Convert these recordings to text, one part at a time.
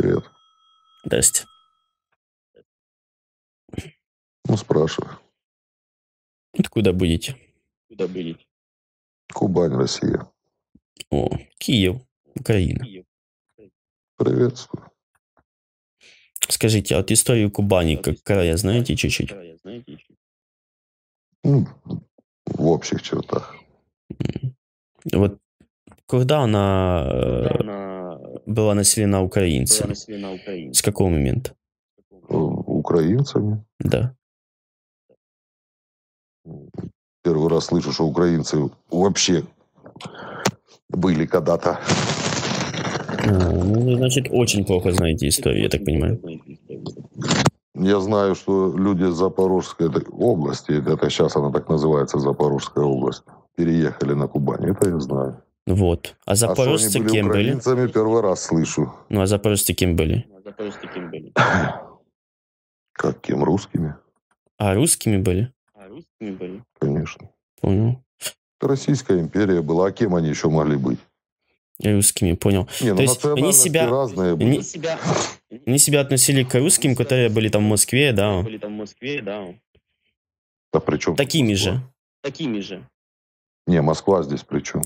Привет. Здрасте. Ну, спрашиваю. Это ну, куда будете? Куда будете? Кубань, Россия. О, Киев, Украина. Киев. Приветствую. Скажите, а от истории Кубани как края знаете чуть-чуть? Ну, в общих чертах. Вот когда она, когда э, она была населена украинцами. Была населена украинцами. С какого момента? Украинцами? Да. Первый раз слышу, что украинцы вообще были когда-то. ну, значит, очень плохо знаете историю, я так понимаю. Я знаю, что люди из Запорожской области, это сейчас она так называется, Запорожская область, переехали на Кубань. Это я знаю. Вот. А, а запорожцы а кем были? первый раз слышу. Ну, а запорожцы кем были? А запорожцы кем были? Как кем? Русскими. А русскими были? А русскими были? Конечно. Понял. Это Российская империя была, а кем они еще могли быть? Русскими, понял. Не, ну, есть они себя, разные были. Они, себя, они себя относили к русским, которые были там в Москве, да. Были там в Москве, да. Да при чем? Такими же. Такими же. Не, Москва здесь при чем?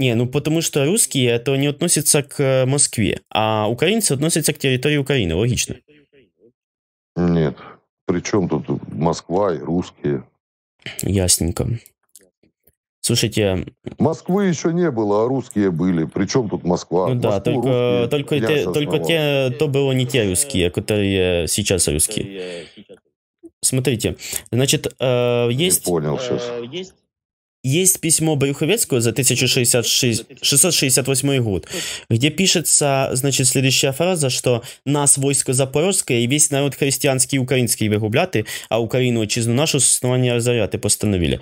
Не, ну потому что русские это не относятся к э, Москве, а украинцы относятся к территории Украины, логично. Нет. Причем тут Москва и русские? Ясненько. Слушайте... Москвы еще не было, а русские были. Причем тут Москва? Ну да, Москву, только, только, те, только те, то было не те русские, которые сейчас русские. Смотрите, значит, э, есть... Не понял сейчас. Э, есть есть письмо Брюховецкого за 1668 год, где пишется, значит, следующая фраза, что «нас войско Запорожское и весь народ христианский и украинский вырубляты, а Украину отчизну нашу существование разоряты постановили».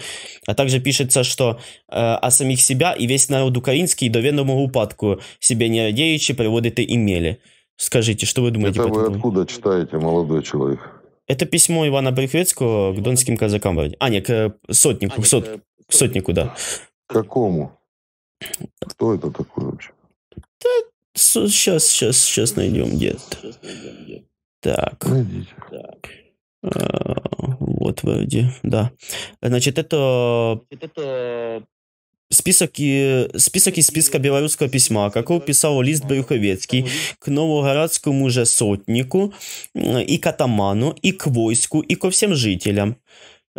А также пишется, что э, «а самих себя и весь народ украинский до венного упадку себе не радеючи приводите имели». Скажите, что вы думаете? Это вы этому? откуда читаете, молодой человек? Это письмо Ивана Брюховецкого к донским казакам а, а, нет, к сотнику, а, э, сот к сотнику, да. какому? Кто это такой вообще? Да, сейчас, сейчас, сейчас найдем где-то. Так. Найдите. Так. А, вот вроде, да. Значит, это... это Список, і, список із списка белорусского письма, якого писал лист Брюховецкий к новогородському же сотнику і катаману, и к войску, и ко всем жителям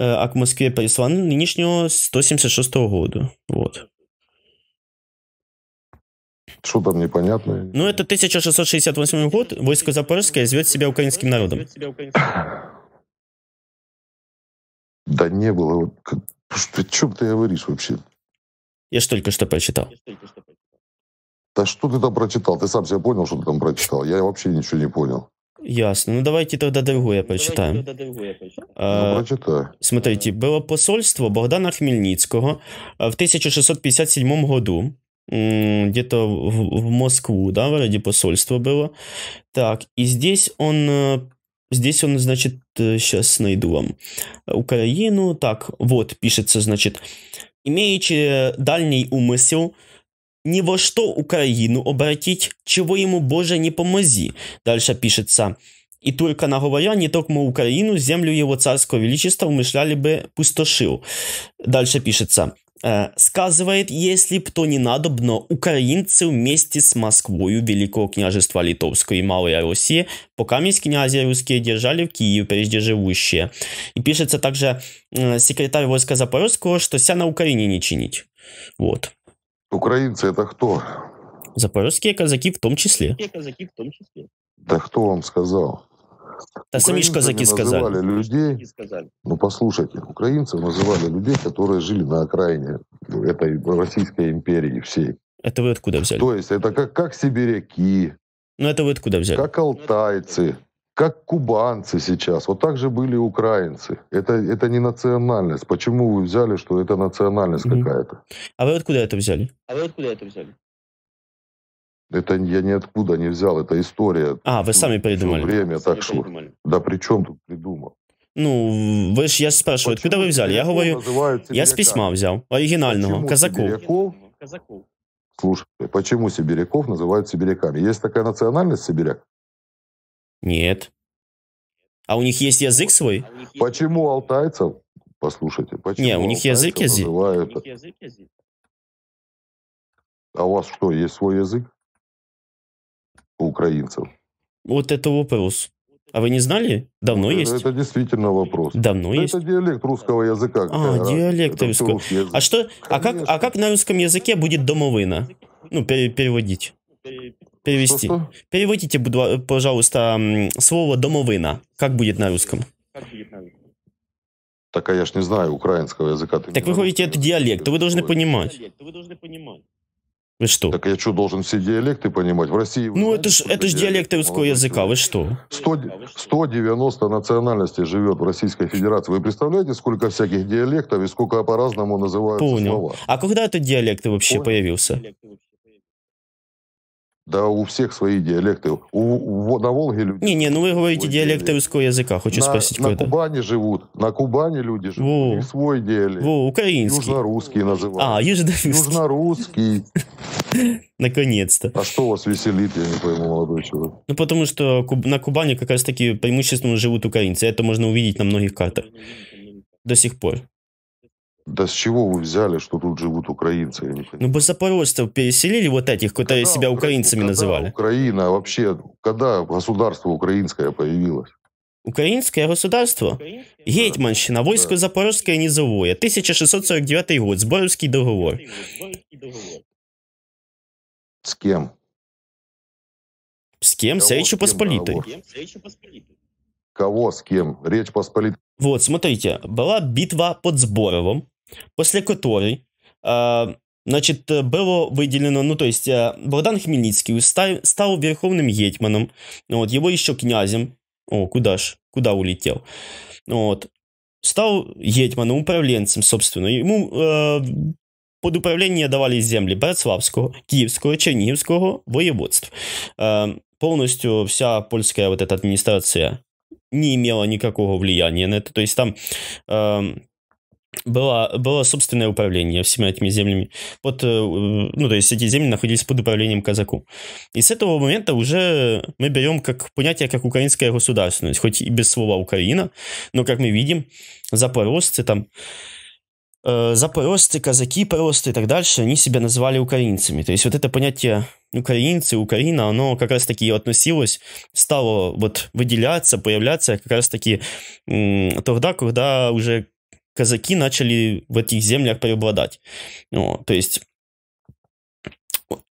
а к Москві пересилання нинішнього 176 года. Вот. Что там непонятно? Ну, это 1668 год. Войско Запорожское зовет себя украинским народом. Да не было. Вот, о чем ты говоришь вообще? Я же только что прочитал. Да что ты там прочитал? Ты сам себя понял, что ты там прочитал? Я вообще ничего не понял. Ясно. Ну давайте тогда другое прочитаем. Давайте тогда другое прочитаем. Ну, смотрите, було посольство Богдана Хмельницького в 1657 году. Где-то в, в Москву, да, вроде посольство было. Так, и здесь он Здесь он, значит, сейчас найду вам Украину. Так, вот, пишется, значит, имеючи дальний умысел, ни во что Украину обратить, чего ему, Боже, не помози. Дальше пишется, и только наговоря не токмо Украину, землю его царского величества умышляли бы пустошил. Дальше пишется. Сказывает, если б то не надобно, украинцы вместе с Москвою Великого княжества Литовского и Малой Руси, пока князья русские держали в Киеве прежде живущие. И пишется также э, секретарь войска Запорожского, что ся на Украине не чинить. Вот. Украинцы это кто? Запорожские казаки в том числе. Казаки в том числе. Да кто вам сказал? Да сами же казаки сказали. людей, ну послушайте, украинцы называли людей, которые жили на окраине ну, этой Российской империи всей. Это вы откуда взяли? То есть это как, как сибиряки. Ну это вы откуда взяли? Как алтайцы, как кубанцы сейчас. Вот так же были украинцы. Это, это не национальность. Почему вы взяли, что это национальность угу. какая-то? А вы откуда это взяли? А вы откуда это взяли? Это я ниоткуда не взял, это история. А, вы сами придумали. Время, сами так что... Да при чем тут придумал? Ну, вы ж я спрашиваю, откуда вы взяли? Я говорю, я с письма взяв, оригінального, казаков. казаков. Слушай, почему сибиряков называют сибиряками? Есть такая национальность сибиряк? Нет. А у них есть язык свой? А почему алтайцев? Послушайте, почему Не, у них язык язык. Называют... У них язык язык. А у вас что, есть свой язык? украинцев. Вот это вопрос. А вы не знали? Давно это, есть? Это действительно вопрос. Давно это есть? Это диалект русского языка. А, да, диалект русского. А что? Конечно. А как, а как на русском языке будет домовина? Ну, пере, переводить. Перевести. Что, что? Переводите, пожалуйста, слово домовина. Как будет на русском? Так а я ж не знаю украинского языка. Ты так вы говорите, это диалект, вы должны понимать. Вы должны понимать. Вы что? Так я что, должен все диалекты понимать? В России... Ну, это ж, это ж диалекты русского языка, вы что? 100, 190 национальностей живет в Российской Федерации. Вы представляете, сколько всяких диалектов и сколько по-разному называются Понял. слова? А когда этот диалект вообще Понял. появился? Да у всех свои диалекты. У, у, на Волге люди... Не-не, ну вы говорите диалекты русского языка, хочу на, спросить. На Кубани живут, на Кубани люди живут, Во. у них свой диалект. Во, украинский. Южно-русский называют. А, южно-русский. Наконец-то. А что вас веселит, я не пойму, молодой человек? Ну, потому что на Кубани как раз-таки преимущественно живут украинцы. Это можно увидеть на многих картах до сих пор. Да с чего вы взяли, что тут живут украинцы? Я не понимаю. ну, бы запорожцев переселили вот этих, которые когда себя украинцами когда называли. Украина вообще, когда государство украинское появилось? Украинское государство? Украинское? Гетьманщина, войско да. Запорожское низовое, 1649 год, Зборовский договор. С кем? С кем? С Речью Посполитой. Кого с кем? Речь Посполитой. Вот, смотрите, была битва под Сборовом, после которой а, Значит, было выделено, ну, то есть, а, Богдан Хмельницкий стал, стал верховным гетьманом, вот, его еще князем, о, куда ж, куда улетел, вот, стал гетьманом, управленцем, собственно, ему э, под управление давали земли Братславского, Киевского, Черниговского воеводств. Э, полностью вся польская вот эта администрация не имела никакого влияния на это, то есть там было, было собственное управление всеми этими землями. Вот, э, ну, то есть эти земли находились под управлением казаку. И с этого момента уже мы берем как понятие, как украинская государственность, хоть и без слова Украина, но, как мы видим, запорожцы там, э, запорожцы, казаки, просто и так дальше, они себя называли украинцами. То есть вот это понятие украинцы, Украина, оно как раз-таки относилось, стало вот выделяться, появляться как раз-таки тогда, когда уже казаки начали в этих землях преобладать. Ну, то есть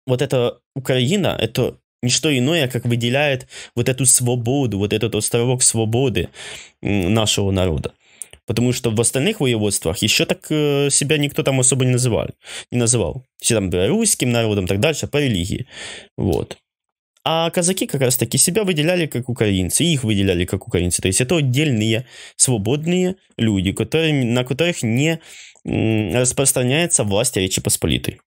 вот эта Украина, это не что иное, как выделяет вот эту свободу, вот этот островок свободы нашего народа. Потому что в остальных воеводствах еще так э, себя никто там особо не называл. Не называл. Все там белорусским народом, так дальше, по религии. Вот. А казаки как раз таки себя выделяли как украинцы, их выделяли как украинцы. То есть это отдельные свободные люди, которые, на которых не распространяется власть Речи Посполитой.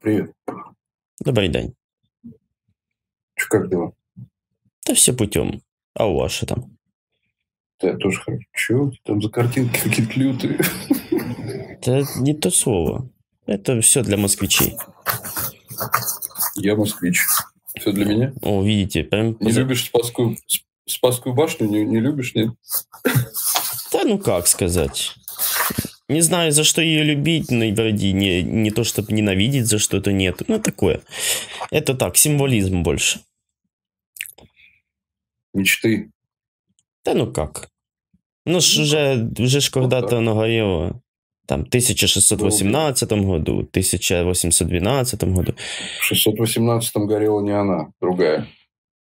Привет. Добрый день. Че, как дела? Да все путем. А у вас что там? Да, я тоже хорошо. хочу. Там за картинки какие-то лютые это не то слово. Это все для москвичей. Я москвич. Все для меня. О, видите, прям... Не любишь Спасскую, Спасскую башню? Не, не любишь, нет? Да ну как сказать. Не знаю, за что ее любить, но и вроде не, не то, чтобы ненавидеть за что-то нет. Ну, такое. Это так, символизм больше. Мечты. Да ну как. Ну ж ну, уже, вже ж когда-то нагорело там 1618 году, 1812 году. В 618 горела не она, другая.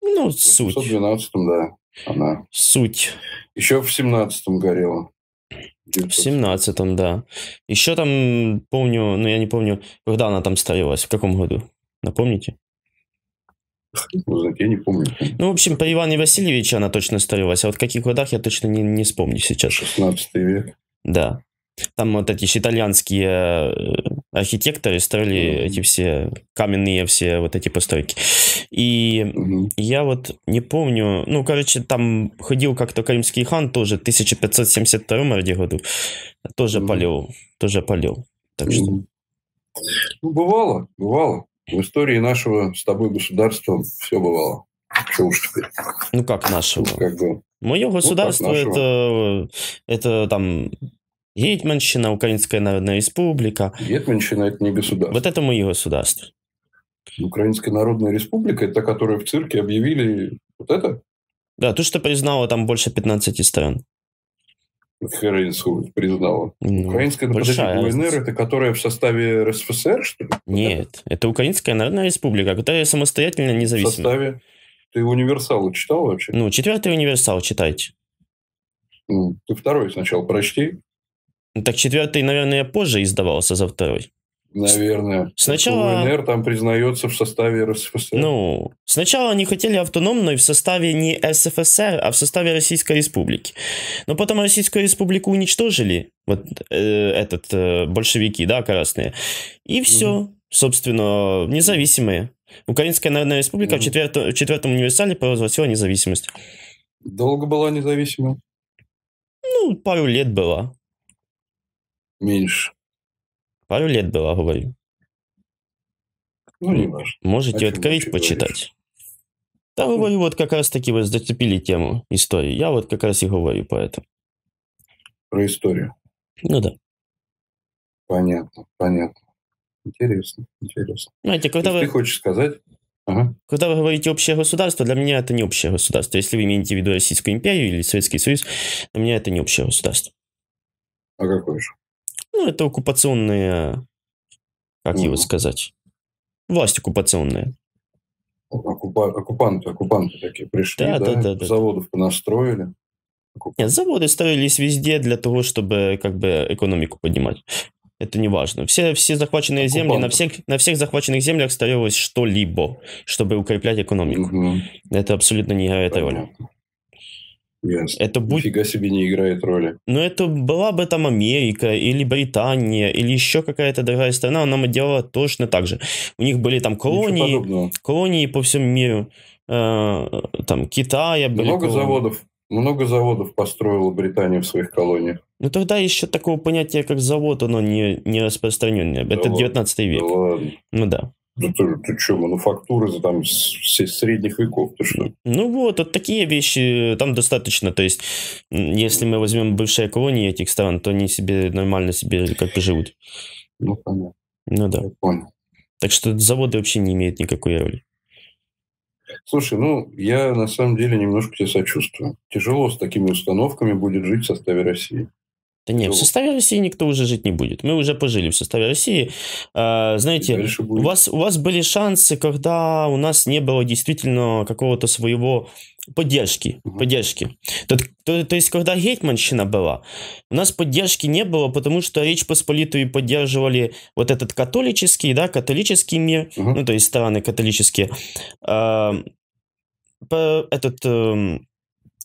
Ну, суть. В 612, да, она. Суть. Еще в 17 горела. В 17 да. Еще там, помню, ну я не помню, когда она там строилась, в каком году? Напомните? Я не помню. Ну, в общем, по Ивану Васильевиче она точно строилась, а вот в каких годах я точно не, не вспомню сейчас. 16 век. Да. Там вот эти итальянские э, архитекторы строили mm-hmm. эти все каменные все вот эти постройки. И mm-hmm. я вот не помню, ну, короче, там ходил как-то Крымский хан тоже в 1572 году. Тоже mm-hmm. полил, тоже полил. Так что... Mm-hmm. Ну, бывало, бывало. В истории нашего с тобой государства все бывало. Что уж теперь. Ну, как нашего? Ну, как бы... Мое государство ну, это, э, это там Гетьманщина, Украинская Народная Республика. Гетманщина – это не государство. Вот это мои государство. Украинская Народная Республика – это та, которую в цирке объявили вот это? Да, то, что признало там больше 15 стран. Херенсу признала. Ну, Украинская большая УНР, это которая в составе РСФСР, что ли? Нет, это Украинская Народная Республика, которая самостоятельно независима. В составе? Ты универсалы читал вообще? Ну, четвертый универсал читайте. Ну, ты второй сначала прочти. Ну, так четвертый, наверное, позже издавался за второй. Наверное. Сначала... УНР там признается в составе РСФСР. Ну, сначала они хотели автономной в составе не СФСР, а в составе Российской Республики. Но потом Российскую Республику уничтожили, вот э, этот, э, большевики, да, красные. И все, угу. собственно, независимые. Украинская Народная Республика угу. в, четвертом, в четвертом универсале провозгласила независимость. Долго была независима? Ну, пару лет была. Меньше. Пару лет было, говорю. Ну, не важно. Можете а открыть, почитать. Да, mm говорю, вот как раз таки вы вот зацепили тему истории. Я вот как раз и говорю по этому. Про историю. Ну да. Понятно, понятно. Интересно, интересно. Знаете, ну, когда вы... Ты хочешь сказать? Ага. Когда вы говорите «общее государство», для меня это не общее государство. Если вы имеете в виду Российскую империю или Советский Союз, для меня это не общее государство. А какое же? Ну, это оккупационные... Как его ну. сказать? Власть оккупационная. Оккупа- оккупанты, оккупанты такие пришли, да, да, да, да заводов понастроили. Нет, заводы строились везде для того, чтобы как бы экономику поднимать. Это не важно. Все, все захваченные Оккупантов. земли, на всех, на всех захваченных землях строилось что-либо, чтобы укреплять экономику. Угу. Это абсолютно не играет роли. Ясно. Это будет... Нифига себе не играет роли. Но ну, это была бы там Америка или Британия или еще какая-то другая страна, она бы делала точно так же. У них были там колонии, колонии по всему миру. Э, там Китая были Много колонии. заводов. Много заводов построила Британия в своих колониях. Ну тогда еще такого понятия, как завод, оно не, не распространенное. Да Это ладно, 19 век. Да ладно. Ну да. Ну, ты, ты что, мануфактуры там с, с средних веков, ты что? Ну вот, вот такие вещи э, там достаточно. То есть, если мы возьмем бывшие колонии этих стран, то они себе нормально себе как бы живут. Ну, понятно. Ну да. Я понял. Так что заводы вообще не имеют никакой роли. Слушай, ну, я на самом деле немножко тебя сочувствую. Тяжело с такими установками будет жить в составе России. Да нет, в ну. составе России никто уже жить не будет. Мы уже пожили в составе России. А, знаете, у вас, у вас были шансы, когда у нас не было действительно какого-то своего поддержки, угу. поддержки. То, то, то есть, когда гетманщина была, у нас поддержки не было, потому что Речь Посполитую поддерживали вот этот католический, да, католический мир, угу. ну, то есть, страны католические. а, этот... Эм,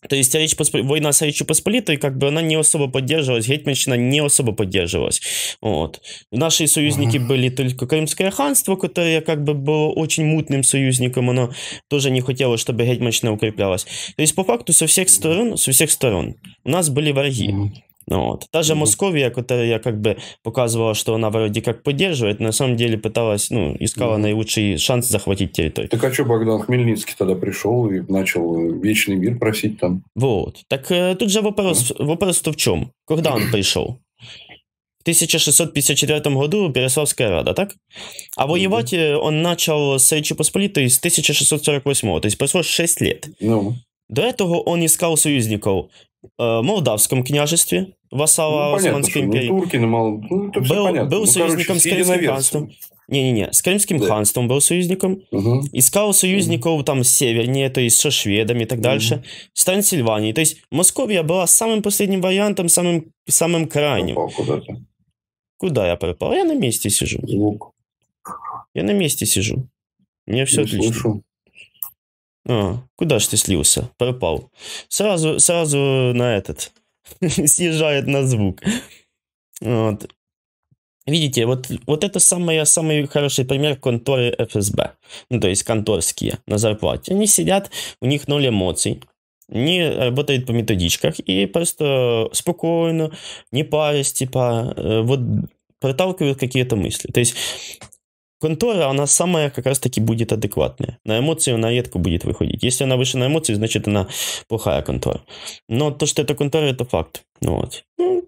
то есть Речь Посп... война с Речью Посполитой, как бы она не особо поддерживалась, Гетманщина не особо поддерживалась. Вот. Наши союзники ага. были только Крымское ханство, которое как бы было очень мутным союзником, оно тоже не хотело, чтобы Гетманщина укреплялась. То есть по факту со всех сторон, со всех сторон у нас были враги. Ага. Вот. Та же Московия, которая я как бы показывала, что она вроде как поддерживает, на самом деле пыталась, ну, искала mm наилучший шанс захватить территорию. Так а что Богдан Хмельницкий тогда пришел и начал э, вечный мир просить там? Вот. Так э, тут же вопрос, mm вопрос-то в чем? Когда он пришел? В 1654 году Переславская рада, так? А воевать mm-hmm. он начал с Речи Посполитой с 1648, то есть прошло 6 лет. Ну. mm До этого он искал союзников э, в Молдавском княжестве, вассала ну, Османской империи. Ну, турки, мало... ну, это был, понятно. Был ну, союзником короче, с Крымским ханством. Не-не-не, с Крымским да. ханством был союзником. Угу. Искал союзников угу. там севернее, то есть со шведами и так дальше. Угу. С Трансильванией. То есть Московия была самым последним вариантом, самым, самым крайним. куда-то. Куда я пропал? Я на месте сижу. Звук. Я на месте сижу. Мне все Не отлично. Слышу. А, куда ж ты слился? Пропал. Сразу, сразу на этот, съезжает на звук. Вот. Видите, вот, вот это самый, самый хороший пример конторы ФСБ, ну, то есть конторские на зарплате. Они сидят, у них ноль эмоций, не работают по методичках и просто спокойно, не парясь, типа, э, вот проталкивают какие-то мысли. То есть контора, она самая как раз-таки будет адекватная. На эмоции она редко будет выходить. Если она выше на эмоции, значит она плохая контора. Но то, что это контора, это факт. От. Ну,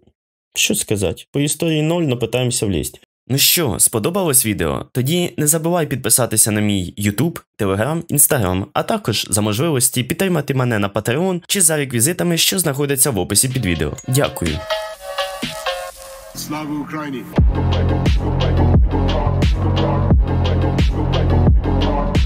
що сказати, по історії ноль, но питаємося влізти. Ну що, сподобалось відео? Тоді не забувай підписатися на мій YouTube, Telegram, Instagram, а також за можливості підтримати мене на Patreon чи за реквізитами, що знаходяться в описі під відео. Дякую. Слава Україні!